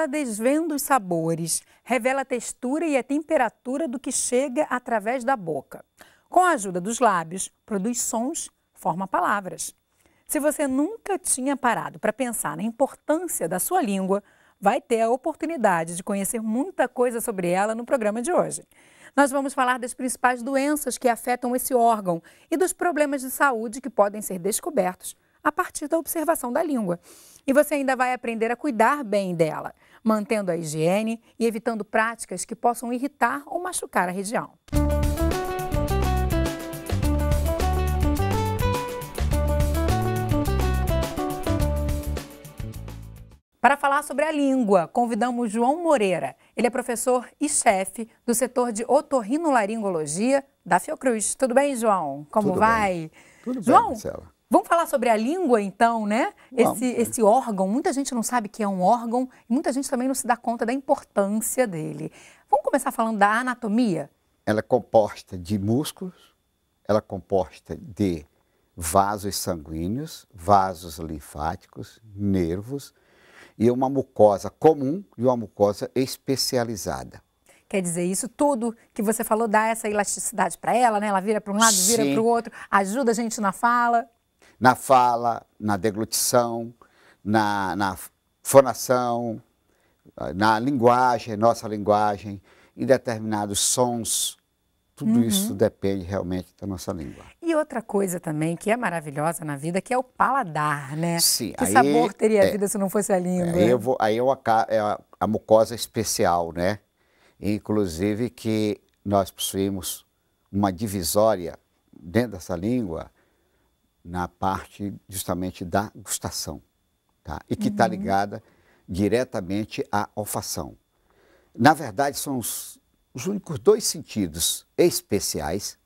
Ela desvenda os sabores, revela a textura e a temperatura do que chega através da boca. Com a ajuda dos lábios, produz sons, forma palavras. Se você nunca tinha parado para pensar na importância da sua língua, vai ter a oportunidade de conhecer muita coisa sobre ela no programa de hoje. Nós vamos falar das principais doenças que afetam esse órgão e dos problemas de saúde que podem ser descobertos a partir da observação da língua. E você ainda vai aprender a cuidar bem dela mantendo a higiene e evitando práticas que possam irritar ou machucar a região. Para falar sobre a língua, convidamos João Moreira. Ele é professor e chefe do setor de otorrinolaringologia da Fiocruz. Tudo bem, João? Como Tudo vai? Bem. Tudo João, bem, Marcela. Vamos falar sobre a língua, então, né? Esse, esse órgão, muita gente não sabe que é um órgão e muita gente também não se dá conta da importância dele. Vamos começar falando da anatomia? Ela é composta de músculos, ela é composta de vasos sanguíneos, vasos linfáticos, nervos e uma mucosa comum e uma mucosa especializada. Quer dizer, isso tudo que você falou dá essa elasticidade para ela, né? Ela vira para um lado, Sim. vira para o outro, ajuda a gente na fala na fala, na deglutição, na, na fonação, na linguagem, nossa linguagem, em determinados sons. Tudo uhum. isso depende realmente da nossa língua. E outra coisa também que é maravilhosa na vida, que é o paladar, né? Sim. Que aí, sabor teria é, a vida se não fosse a é, língua? Aí eu, vou, aí eu é a, a mucosa especial, né? Inclusive que nós possuímos uma divisória dentro dessa língua na parte justamente da gustação, tá? e que está uhum. ligada diretamente à olfação. Na verdade, são os, os únicos dois sentidos especiais,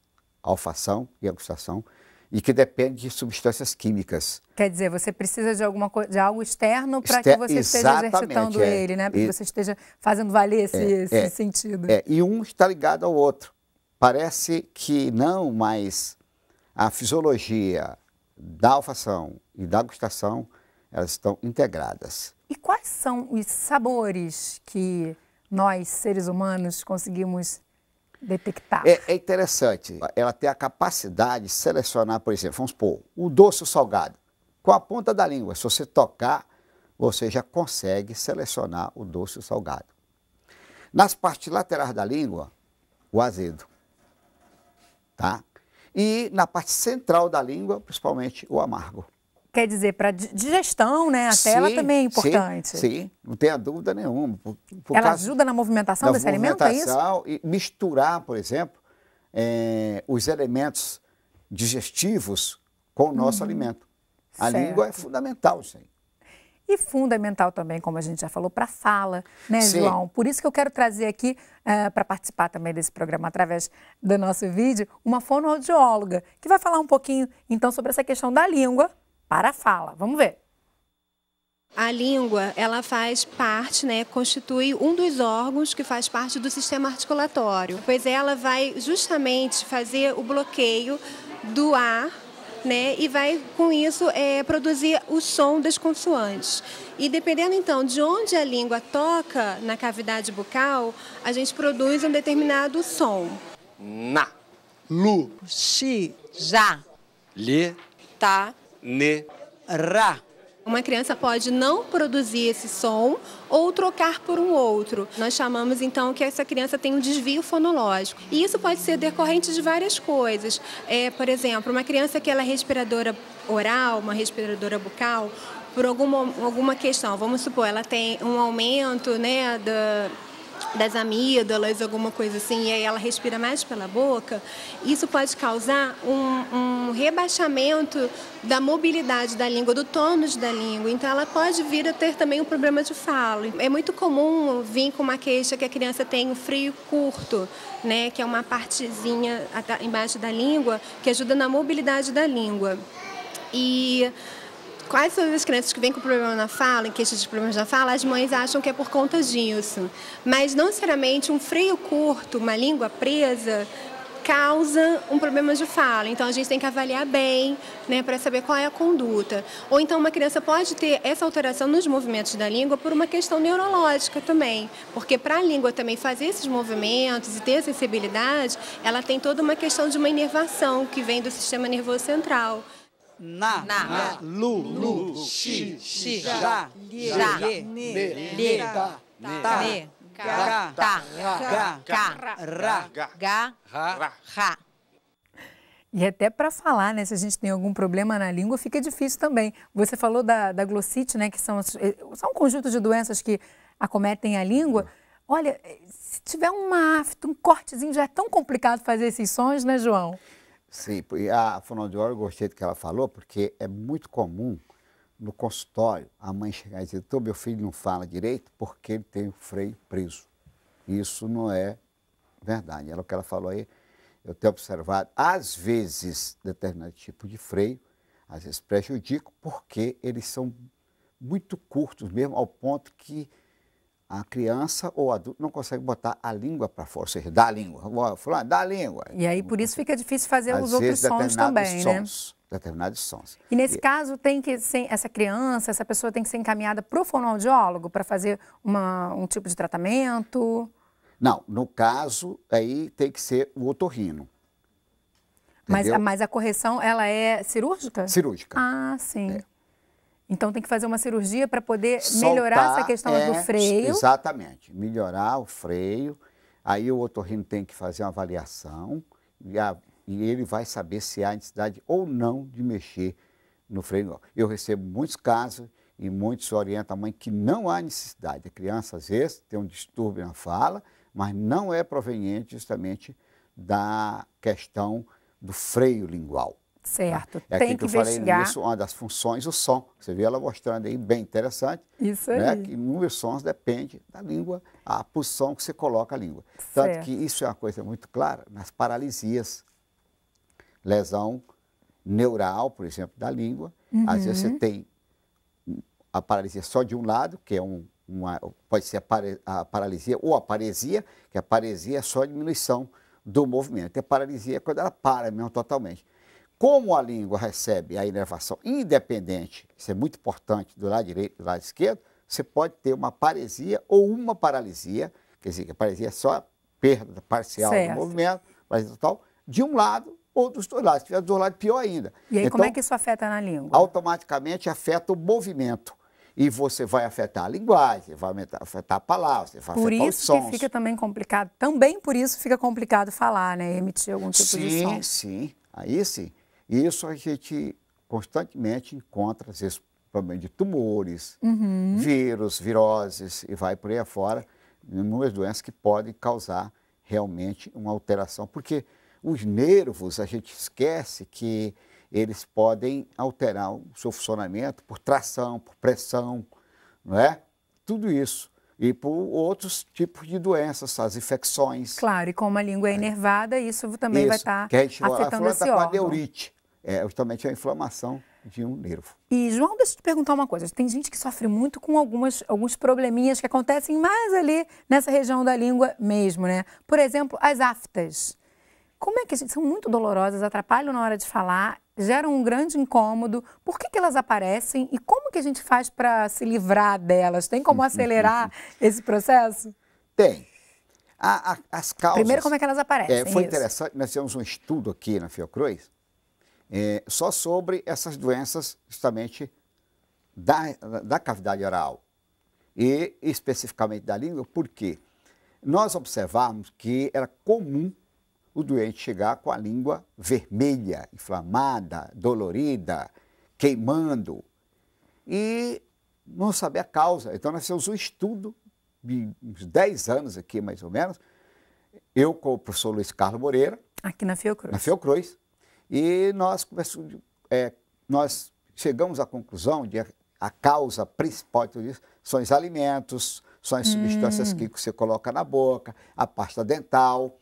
a olfação e a gustação, e que depende de substâncias químicas. Quer dizer, você precisa de alguma de algo externo para Exter que você esteja exercitando é, ele, né? Para que você esteja fazendo valer esse, é, esse é, sentido. É, e um está ligado ao outro. Parece que não, mas a fisiologia, da alfação e da gustação, elas estão integradas. E quais são os sabores que nós, seres humanos, conseguimos detectar? É, é interessante. Ela tem a capacidade de selecionar, por exemplo, vamos supor, o doce ou salgado. Com a ponta da língua, se você tocar, você já consegue selecionar o doce ou salgado. Nas partes laterais da língua, o azedo. Tá? e na parte central da língua, principalmente o amargo. Quer dizer, para digestão, né? A sim, também é importante. Sim, sim, não tenha dúvida nenhuma. Por, por ela ajuda na movimentação desse alimento, é isso? E misturar, por exemplo, é, os elementos digestivos com o nosso uhum. alimento. A certo. língua é fundamental, sim e fundamental também, como a gente já falou, para a fala, né, Sim. João? Por isso que eu quero trazer aqui, uh, eh, para participar também desse programa através do nosso vídeo, uma fonoaudióloga, que vai falar um pouquinho, então, sobre essa questão da língua para a fala. Vamos ver. A língua, ela faz parte, né, constitui um dos órgãos que faz parte do sistema articulatório, pois ela vai justamente fazer o bloqueio do ar né? E vai com isso é, produzir o som das consoantes. E dependendo então de onde a língua toca na cavidade bucal, a gente produz um determinado som. Na, lu, xi, já, lhe, tá, ne, ra. Uma criança pode não produzir esse som ou trocar por um outro. Nós chamamos então que essa criança tem um desvio fonológico. E isso pode ser decorrente de várias coisas. É, por exemplo, uma criança que ela é respiradora oral, uma respiradora bucal, por alguma, alguma questão, vamos supor, ela tem um aumento né, da, das amígdalas, alguma coisa assim, e aí ela respira mais pela boca, isso pode causar um, um rebaixamento da mobilidade da língua, do tônus da língua. Então, ela pode vir a ter também um problema de fala. É muito comum vir com uma queixa que a criança tem um frio curto, né, que é uma partezinha embaixo da língua que ajuda na mobilidade da língua. E quase todas as crianças que vêm com problema na fala, em queixas de problemas na fala, as mães acham que é por conta disso. Mas não necessariamente um freio curto, uma língua presa, causa um problema de fala. Então a gente tem que avaliar bem, né, para saber qual é a conduta. Ou então uma criança pode ter essa alteração nos movimentos da língua por uma questão neurológica também, porque para a língua também fazer esses movimentos e ter sensibilidade, ela tem toda uma questão de uma inervação que vem do sistema nervoso central na, na, na lu, lu, lu, xi, xi, já, já, ne, ne, ta, ta, ga, ta, ga, ga, ra, ga, ra, ra. E até para falar, né? Se a gente tem algum problema na língua, fica difícil também. Você falou da, da glossite, né? Que são, são um conjunto de doenças que acometem a língua. Olha, se tiver uma afta, um cortezinho, já é tão complicado fazer esses sons, né, João? Sim, e a fonoaudióloga, gostei do que ela falou, porque é muito comum no consultório a mãe chegar e dizer, Tô, meu filho não fala direito porque ele tem o freio preso. Isso não é verdade. Ela, o que ela falou aí, eu tenho observado, às vezes, determinado tipo de freio, às vezes prejudica porque eles são muito curtos mesmo, ao ponto que a criança ou adulto não consegue botar a língua para fora, ou seja, dá a língua. Fulano, dá a língua. E aí, por isso, fica difícil fazer Às os outros sons também, né? sons, né? Determinados sons. E nesse e... caso, tem que ser, essa criança, essa pessoa tem que ser encaminhada para o fonoaudiólogo para fazer uma, um tipo de tratamento? Não, no caso, aí tem que ser o otorrino. Mas, mas, a correção, ela é cirúrgica? Cirúrgica. Ah, sim. É. Então tem que fazer uma cirurgia para poder Soltar, melhorar essa questão é, do freio. Exatamente, melhorar o freio. Aí o otorrino tem que fazer uma avaliação e, a, e ele vai saber se há necessidade ou não de mexer no freio. Eu recebo muitos casos e muitos orientam a mãe que não há necessidade. A criança, às vezes, tem um distúrbio na fala, mas não é proveniente justamente da questão do freio lingual. Certo, é tem que, que eu investigar. Falei nisso, uma das funções, o som. Você viu ela mostrando aí, bem interessante. Isso né, aí. Né, que números sons depende da língua, a posição que você coloca a língua. Certo. Tanto que isso é uma coisa muito clara nas paralisias. Lesão neural, por exemplo, da língua. Uhum. Às vezes você uhum. tem a paralisia só de um lado, que é um, uma, pode ser a, a paralisia ou a paresia, que a paresia é só a diminuição do movimento. E a paralisia é quando ela para mesmo totalmente como a língua recebe a inervação independente, isso é muito importante, do lado direito e do lado esquerdo, você pode ter uma paresia ou uma paralisia, quer dizer, que a paresia é só a perda parcial certo. do movimento, mas total, de um lado ou dos dois lados. Se tiver dos dois lados, pior ainda. E aí, então, como é que isso afeta na língua? Automaticamente afeta o movimento. E você vai afetar a linguagem, vai afetar a palavra, você vai por afetar os sons. Por isso que fica também complicado, também por isso fica complicado falar, né? Emitir algum tipo sim, de som. Sim, sim. Aí sim. E isso a gente constantemente encontra, às vezes, problema de tumores, uhum. vírus, viroses e vai por aí afora, inúmeras doenças que podem causar realmente uma alteração. Porque os nervos, a gente esquece que eles podem alterar o seu funcionamento por tração, por pressão, não é? Tudo isso. E por outros tipos de doenças, as infecções. Claro, e como a língua é, enervada, é. isso também isso, vai estar tá afetando esse órgão. Que a gente tá com a neurite é justamente é a inflamação de um nervo. E, João, deixa eu te perguntar uma coisa. Tem gente que sofre muito com algumas, alguns probleminhas que acontecem mais ali nessa região da língua mesmo, né? Por exemplo, as aftas. Como é que São muito dolorosas, atrapalham na hora de falar, geram um grande incômodo. Por que, que elas aparecem e como que a gente faz para se livrar delas? Tem como acelerar esse processo? Tem. A, a, as causas... Primeiro, como é que elas é, aparecem? É, foi isso. interessante, nós fizemos um estudo aqui na Fiocruz, é, só sobre essas doenças justamente da, da cavidade oral e especificamente da língua, porque nós observamos que era comum o doente chegar com a língua vermelha, inflamada, dolorida, queimando, e não saber a causa. Então, nós fizemos um estudo de uns 10 anos aqui, mais ou menos, eu com o professor Luiz Carlos Moreira. Aqui na Fiocruz. Na Fiocruz. E nós, é, nós chegamos à conclusão de a causa principal de tudo isso são os alimentos, são as hum. substâncias que você coloca na boca, a pasta dental,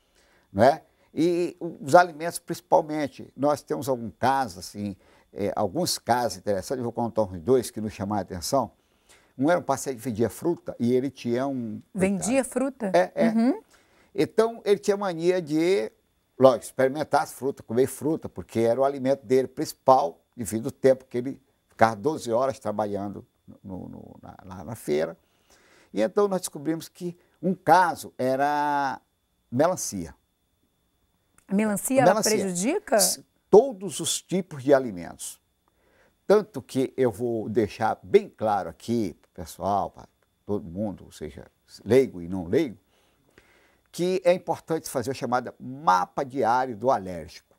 né? E os alimentos principalmente. Nós temos algum caso, assim, é, alguns casos interessantes, eu vou contar uns dois que nos chamaram a atenção. Um era um paciente que vendia fruta e ele tinha um... Vendia fruta? É, é. Uhum. Então, ele tinha mania de lógico, experimentar as frutas, comer fruta, porque era o alimento dele principal, devido ao tempo que ele ficava 12 horas trabalhando no, no, na, lá na feira. E então nós descobrimos que um caso era melancia. A melancia, a melancia. prejudica? Todos os tipos de alimentos. Tanto que eu vou deixar bem claro aqui, pessoal, para todo mundo, seja leigo e não leigo, que é importante fazer o chamado mapa diário do alérgico.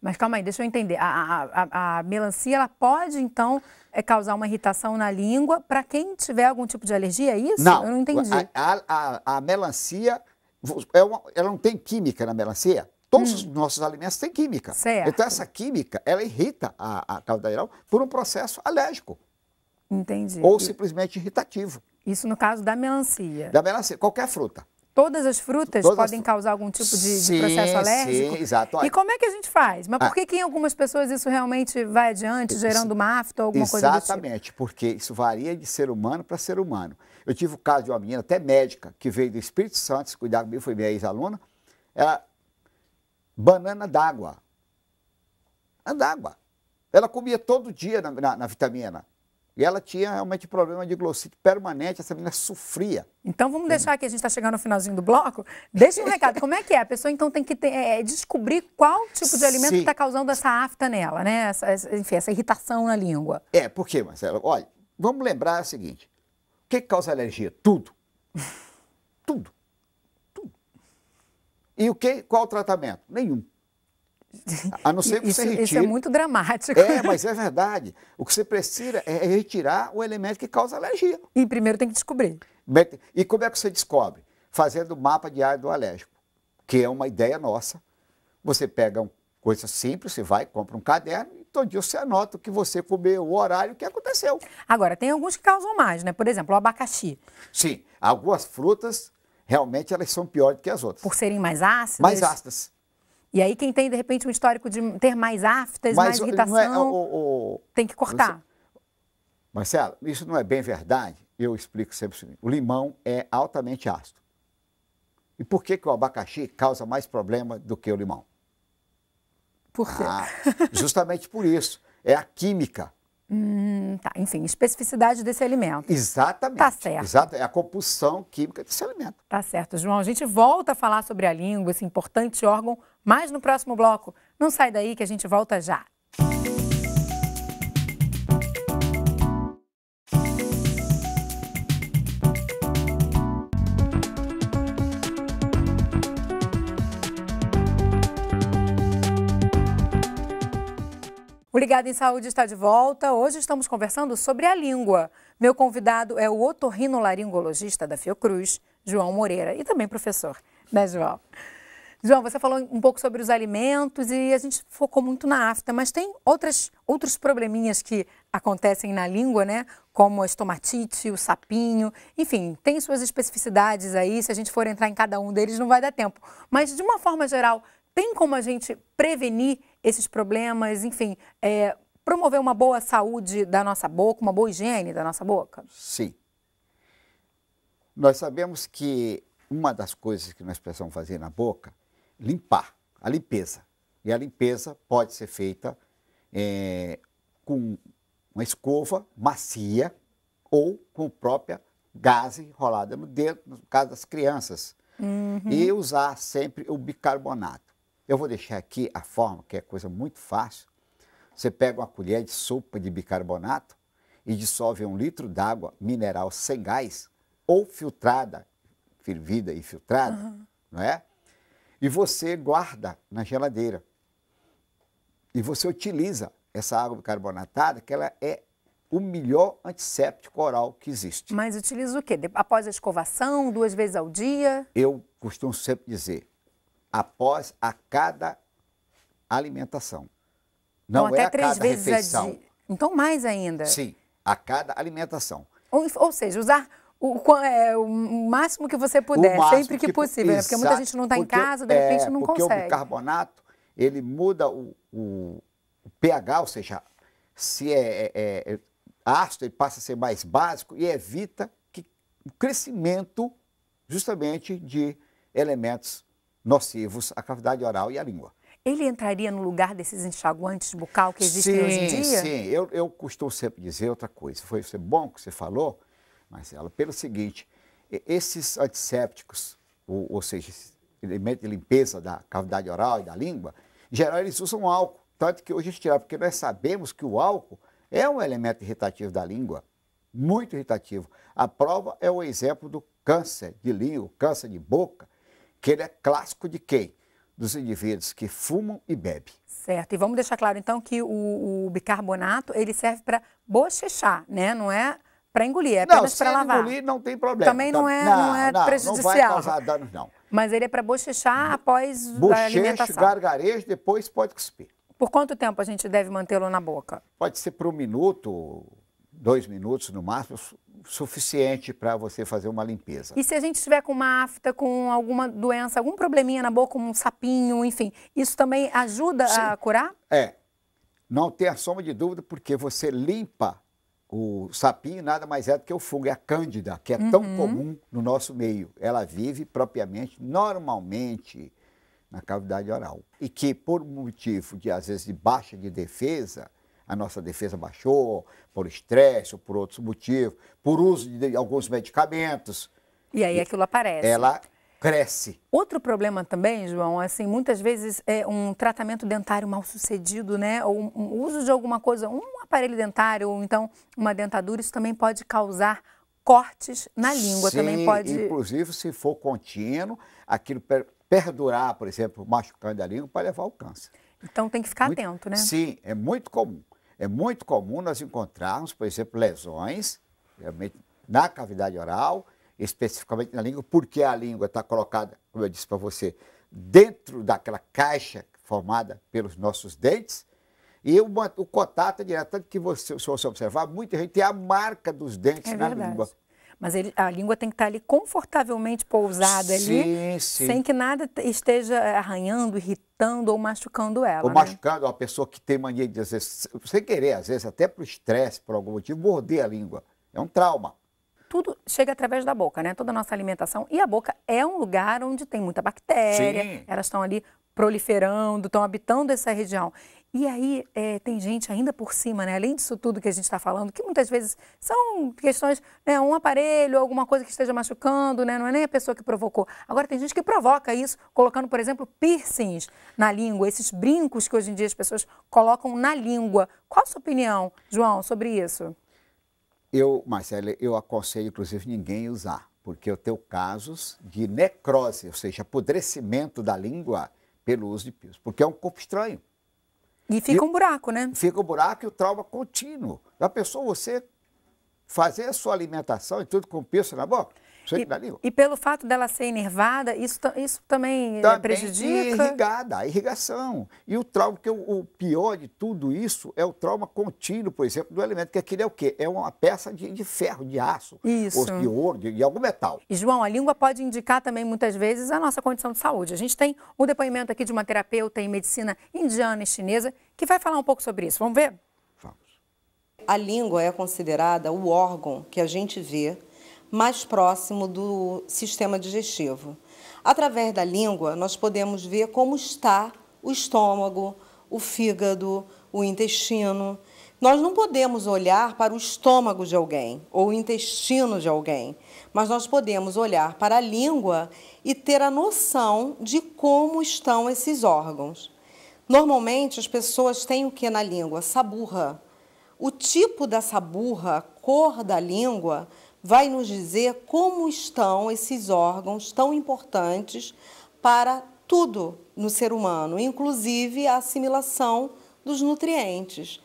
Mas calma aí, deixa eu entender. A, a, a, a melancia ela pode, então, é causar uma irritação na língua para quem tiver algum tipo de alergia, é isso? Não, eu não entendi. A, melancia, é uma, ela não tem química na melancia? Todos hum. os nossos alimentos têm química. Certo. Então, essa química, ela irrita a, a caldeirão por um processo alérgico. Entendi. Ou simplesmente irritativo. Isso no caso da melancia. Da melancia, qualquer fruta. Todas as frutas Todas podem as... causar algum tipo de, sim, de processo alérgico? Sim, exato. Olha. E como é que a gente faz? Mas por ah. que, ah. que em algumas pessoas isso realmente vai adiante, gerando uma afta ou alguma coisa assim? Exatamente, tipo? porque isso varia de ser humano para ser humano. Eu tive o caso de uma menina, até médica, que veio do Espírito Santo se cuidar comigo, foi minha ex-aluna. Ela, banana d'água. É d'água. Ela comia todo dia na, na, na vitamina. E ela tinha realmente problema de glossite permanente, essa menina sofria. Então vamos deixar aqui a gente está chegando no finalzinho do bloco. Deixa um recado, como é que é? A pessoa então tem que ter, é, descobrir qual tipo de alimento está causando essa afta nela, né? Essa, essa, enfim, essa irritação na língua. É, por quê, Marcelo? Olha, vamos lembrar o seguinte: o que causa alergia? Tudo. Tudo. Tudo. E o que? Qual o tratamento? Nenhum. A não ser que isso, você retire. Isso é muito dramático. É, mas é verdade. O que você precisa é retirar o elemento que causa alergia. E primeiro tem que descobrir. E como é que você descobre? Fazendo o mapa diário do alérgico, que é uma ideia nossa. Você pega uma coisa simples, você vai, compra um caderno e todo dia você anota o que você comeu, o horário, o que aconteceu. Agora, tem alguns que causam mais, né? Por exemplo, o abacaxi. Sim, algumas frutas realmente elas são piores do que as outras. Por serem mais ácidas? Mais ácidas. E aí quem tem, de repente, um histórico de ter mais aftas, Mas, mais é, irritação, é, o, o, tem que cortar. Marcelo, isso não é bem verdade. Eu explico sempre o seguinte. O limão é altamente ácido. E por que, que o abacaxi causa mais problema do que o limão? Por quê? Ah, justamente por isso. É a química Hum, tá, enfim, especificidade desse alimento. Exatamente. Tá certo. Exato, é a compulsão química desse alimento. Tá certo, João. A gente volta a falar sobre a língua, esse importante órgão, mais no próximo bloco. Não sai daí que a gente volta já. O Ligado em Saúde está de volta. Hoje estamos conversando sobre a língua. Meu convidado é o otorrinolaringologista da Fiocruz, João Moreira, e também professor, né, João? João, você falou um pouco sobre os alimentos e a gente focou muito na afta, mas tem outras, outros probleminhas que acontecem na língua, né? Como a estomatite, o sapinho, enfim, tem suas especificidades aí. Se a gente for entrar em cada um deles, não vai dar tempo. Mas, de uma forma geral, tem como a gente prevenir esses problemas, enfim, é, promover uma boa saúde da nossa boca, uma boa higiene da nossa boca? Sim. Nós sabemos que uma das coisas que nós precisamos fazer na boca, limpar, a limpeza. E a limpeza pode ser feita é, com uma escova macia ou com própria gaze enrolada no dedo, no caso das crianças. Uhum. E usar sempre o bicarbonato. Eu vou deixar aqui a forma, que é coisa muito fácil. Você pega uma colher de sopa de bicarbonato e dissolve um litro d'água mineral sem gás ou filtrada, fervida e filtrada, uhum. não é? E você guarda na geladeira. E você utiliza essa água bicarbonatada, que ela é o melhor antisséptico oral que existe. Mas utiliza o quê? Após a escovação, duas vezes ao dia? Eu costumo sempre dizer, após a cada alimentação. Não então, é até a três cada vezes é refeição. Adi... Então, mais ainda. Sim, a cada alimentação. Ou, ou seja, usar o, é, o, máximo que você puder, sempre que, que possível. Né? Porque muita gente não está em casa, de repente é, não porque consegue. Porque o bicarbonato, ele muda o, o, pH, ou seja, se é é, é, é, ácido, ele passa a ser mais básico e evita que, o crescimento, justamente, de elementos nocivos à cavidade oral e à língua. Ele entraria no lugar desses enxaguantes bucal que existem sim, hoje em dia? Sim, eu, eu costumo sempre dizer outra coisa. Foi bom que você falou, Marcela, pelo seguinte, esses antissépticos, ou, ou seja, elemento de limpeza da cavidade oral e da língua, em geral eles usam álcool, tanto que hoje a gente tira, porque nós sabemos que o álcool é um elemento irritativo da língua, muito irritativo. A prova é o exemplo do câncer de língua, câncer de boca, que ele é clássico de quem? Dos indivíduos que fumam e bebem. Certo, e vamos deixar claro então que o, o bicarbonato ele serve para bochechar, né? Não é para engolir, é apenas para lavar. Não, engolir não tem problema. Também não é, tá- é não, não é prejudicial. Não vai causar danos, não. Mas ele é para bochechar após Bochecho, a alimentação. gargarejo, depois pode cuspir. Por quanto tempo a gente deve mantê-lo na boca? Pode ser por um minuto, dois minutos no máximo, suficiente para você fazer uma limpeza. E se a gente estiver com uma afta, com alguma doença, algum probleminha na boca, um sapinho, enfim, isso também ajuda Sim. a curar? É. Não tem a soma de dúvida, porque você limpa o sapinho, nada mais é do que o fungo, é a cândida, que é uhum. tão comum no nosso meio. Ela vive propriamente, normalmente, na cavidade oral. E que, por motivo de, às vezes, de baixa de defesa, a nossa defesa baixou por estresse ou por outros motivos, por uso de alguns medicamentos. E aí aquilo aparece. Ela cresce. Outro problema também, João, assim, muitas vezes é um tratamento dentário mal sucedido, né? Ou um uso de alguma coisa, um aparelho dentário ou então uma dentadura, isso também pode causar cortes na língua, Sim, também pode. Inclusive, se for contínuo, aquilo perdurar, por exemplo, machucando a língua, pode levar ao câncer. Então tem que ficar muito, atento, né? Sim, é muito comum. É muito comum nós encontrarmos, por exemplo, lesões, realmente na cavidade oral, especificamente na língua, porque a língua está colocada, como eu disse para você, dentro daquela caixa formada pelos nossos dentes, e o, o contato é direto, tanto que você, se você observar, muita gente tem a marca dos dentes é na verdade. língua. Mas ele, a língua tem que estar ali confortavelmente pousada sim, ali, sim. sem que nada esteja arranhando, irritando ou machucando ela. Ou né? machucando a pessoa que tem mania de, às vezes, sem querer, às vezes, até para o estresse, por algum motivo, morder a língua. É um trauma tudo chega através da boca, né? Toda a nossa alimentação. E a boca é um lugar onde tem muita bactéria, Sim. elas estão ali proliferando, estão habitando essa região. E aí é, tem gente ainda por cima, né? Além disso tudo que a gente está falando, que muitas vezes são questões, né? Um aparelho, alguma coisa que esteja machucando, né? Não é nem a pessoa que provocou. Agora tem gente que provoca isso, colocando, por exemplo, piercings na língua, esses brincos que hoje em dia as pessoas colocam na língua. Qual a sua opinião, João, sobre isso? Eu, Marcela, eu aconselho, inclusive, ninguém usar, porque eu tenho casos de necrose, ou seja, apodrecimento da língua pelo uso de piercings, porque é um corpo estranho. E fica e, um buraco, né? Fica um buraco e o trauma contínuo. Já pensou você fazer a sua alimentação e tudo com o na boca? E, e, pelo fato dela ser enervada, isso, isso também, eh, também prejudica? irrigada, a irrigação. E o trauma, que o, o, pior de tudo isso é o trauma contínuo, por exemplo, do elemento, que aquele é o quê? É uma peça de, de ferro, de aço, isso. ou de ouro, de, de algum metal. E, João, a língua pode indicar também, muitas vezes, a nossa condição de saúde. A gente tem um depoimento aqui de uma terapeuta em medicina indiana e chinesa que vai falar um pouco sobre isso. Vamos ver? Vamos. A língua é considerada o órgão que a gente vê mais próximo do sistema digestivo. Através da língua, nós podemos ver como está o estômago, o fígado, o intestino. Nós não podemos olhar para o estômago de alguém ou o intestino de alguém, mas nós podemos olhar para a língua e ter a noção de como estão esses órgãos. Normalmente as pessoas têm o que na língua? Saburra. O tipo dessa a cor da língua, vai nos dizer como estão esses órgãos tão importantes para tudo no ser humano, inclusive a assimilação dos nutrientes.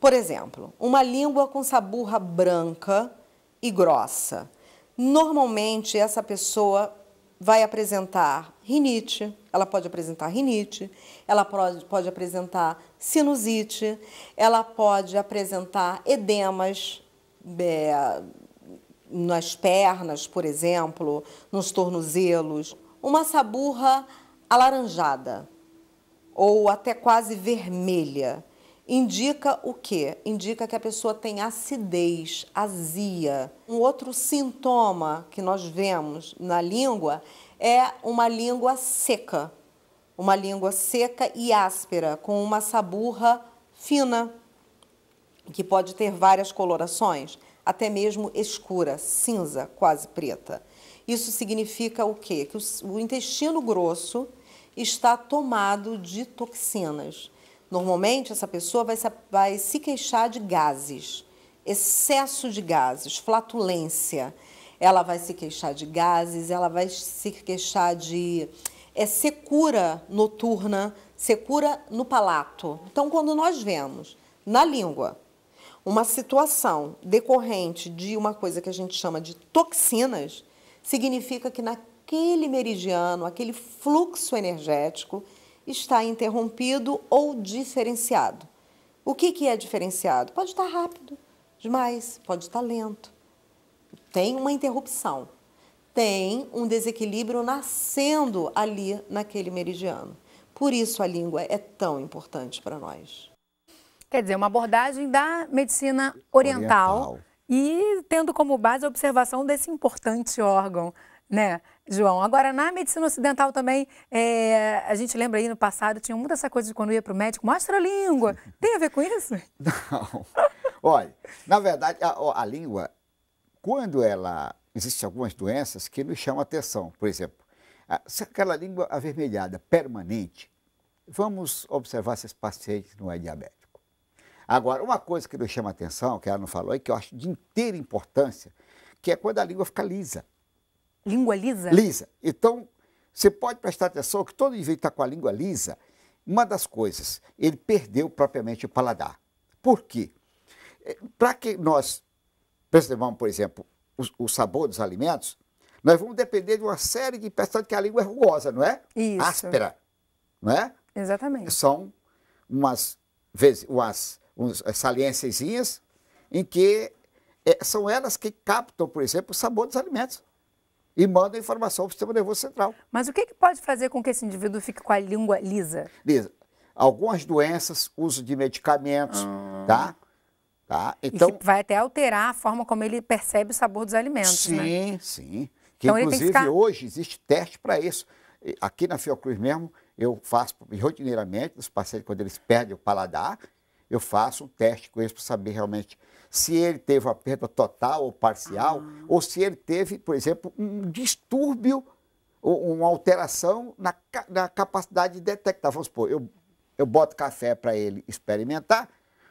Por exemplo, uma língua com saburra branca e grossa. Normalmente essa pessoa vai apresentar rinite, ela pode apresentar rinite, ela pode, pode apresentar sinusite, ela pode apresentar edemas, é, nas pernas, por exemplo, nos tornozelos, uma saburra alaranjada ou até quase vermelha. Indica o quê? Indica que a pessoa tem acidez, azia. Um outro sintoma que nós vemos na língua é uma língua seca, uma língua seca e áspera, com uma saburra fina, que pode ter várias colorações até mesmo escura, cinza, quase preta. Isso significa o quê? Que o intestino grosso está tomado de toxinas. Normalmente, essa pessoa vai se, vai se queixar de gases, excesso de gases, flatulência. Ela vai se queixar de gases, ela vai se queixar de é, secura noturna, secura no palato. Então, quando nós vemos na língua uma situação decorrente de uma coisa que a gente chama de toxinas, significa que naquele meridiano, aquele fluxo energético está interrompido ou diferenciado. O que, que é diferenciado? Pode estar rápido demais, pode estar lento. Tem uma interrupção, tem um desequilíbrio nascendo ali naquele meridiano. Por isso a língua é tão importante para nós. Quer dizer, uma abordagem da medicina oriental, oriental. e tendo como base a observação desse importante órgão, né? João. Agora, na medicina ocidental também, é, a gente lembra aí no passado, tinha muita essa coisa de quando ia para o médico, mostra a língua. Tem a ver com isso? Não. Olha, na verdade, a, a, língua, quando ela. Existem algumas doenças que nos chamam a atenção. Por exemplo, se aquela língua avermelhada permanente, vamos observar se esse paciente não é diabético. Agora, uma coisa que me chama a atenção, que ela não falou, e que eu acho de inteira importância, que é quando a língua fica lisa. Língua lisa? Lisa. Então, você pode prestar atenção que todo indivíduo está com a língua lisa. Uma das coisas, ele perdeu propriamente o paladar. Por quê? É, Para que nós preservamos, por exemplo, o, o, sabor dos alimentos, nós vamos depender de uma série de peças que a língua é rugosa, não é? Isso. Áspera, não é? Exatamente. São umas, vezes, umas uns, eh, saliências em que eh, são elas que captam, por exemplo, o sabor dos alimentos e mandam informação para o sistema nervoso central. Mas o que, que pode fazer com que esse indivíduo fique com a língua lisa? Lisa. Algumas doenças, uso de medicamentos, ah. tá? Tá? Então, e que então vai até alterar a forma como ele percebe o sabor dos alimentos, sim, né? Sim, sim. Que então, inclusive ficar... hoje existe teste para isso. Aqui na Fiocruz mesmo, eu faço rotineiramente os pacientes quando eles perdem o paladar, eu faço um teste com eles para saber realmente se ele teve uma perda total ou parcial, ah. ou se ele teve, por exemplo, um distúrbio ou uma alteração na, na capacidade de detectar. Vamos supor, eu, eu boto café para ele experimentar,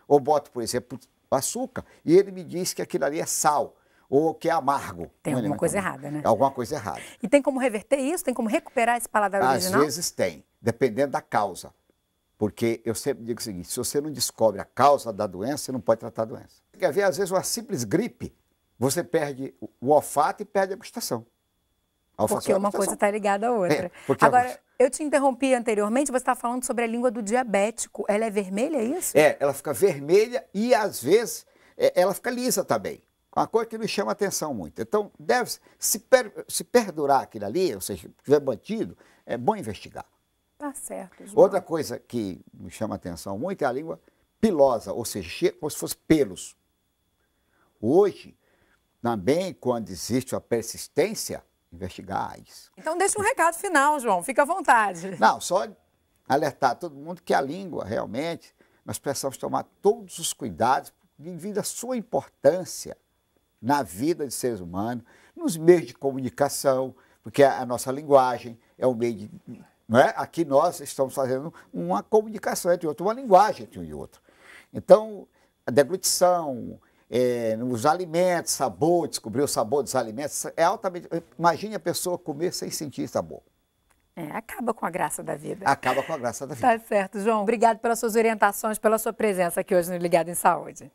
ou boto, por exemplo, açúcar, e ele me diz que aquilo ali é sal ou que é amargo. Tem alguma coisa errada, né? Alguma coisa errada. E tem como reverter isso? Tem como recuperar esse paladar Às original? Às vezes tem, dependendo da causa. Porque eu sempre digo o seguinte: se você não descobre a causa da doença, você não pode tratar a doença. Quer ver, às vezes, uma simples gripe, você perde o olfato e perde a gustação. A porque uma coisa está tá ligada à é, outra. É, Agora, eu te interrompi anteriormente, você estava tá falando sobre a língua do diabético. Ela é vermelha, é isso? É, ela fica vermelha e, às vezes, é, ela fica lisa também. É uma coisa que me chama atenção muito. Então, deve se, per... se perdurar aquilo ali, ou seja, tiver mantido, é bom investigar. Tá Outra coisa que me chama a atenção muito é a língua pilosa, ou seja, como se fosse pelos. Hoje, também quando existe a persistência, investigar isso. Então deixa um recado final, João, fica à vontade. Não, só alertar todo mundo que a língua, realmente, nós precisamos tomar todos os cuidados devido à sua importância na vida de seres humanos, nos meios de comunicação, porque a nossa linguagem é um meio de não é? Aqui nós estamos fazendo uma comunicação entre outro, uma linguagem entre um e outro. Então, a deglutição, é, os alimentos, sabor, descobrir o sabor dos alimentos, é altamente. Imagine a pessoa comer sem sentir sabor. É, acaba com a graça da vida. Acaba com a graça da vida. Tá certo, João. Obrigado pelas suas orientações, pela sua presença aqui hoje no Ligado em Saúde.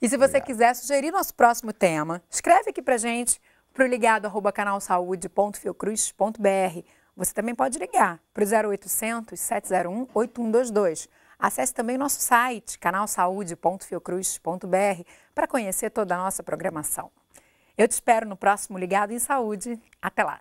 E se você Obrigado. quiser sugerir nosso próximo tema, escreve aqui pra gente pro o arroba você também pode ligar para o 0800 701 8122. Acesse também o nosso site, canalsaude.fiocruz.br, para conhecer toda a nossa programação. Eu te espero no próximo Ligado em Saúde. Até lá!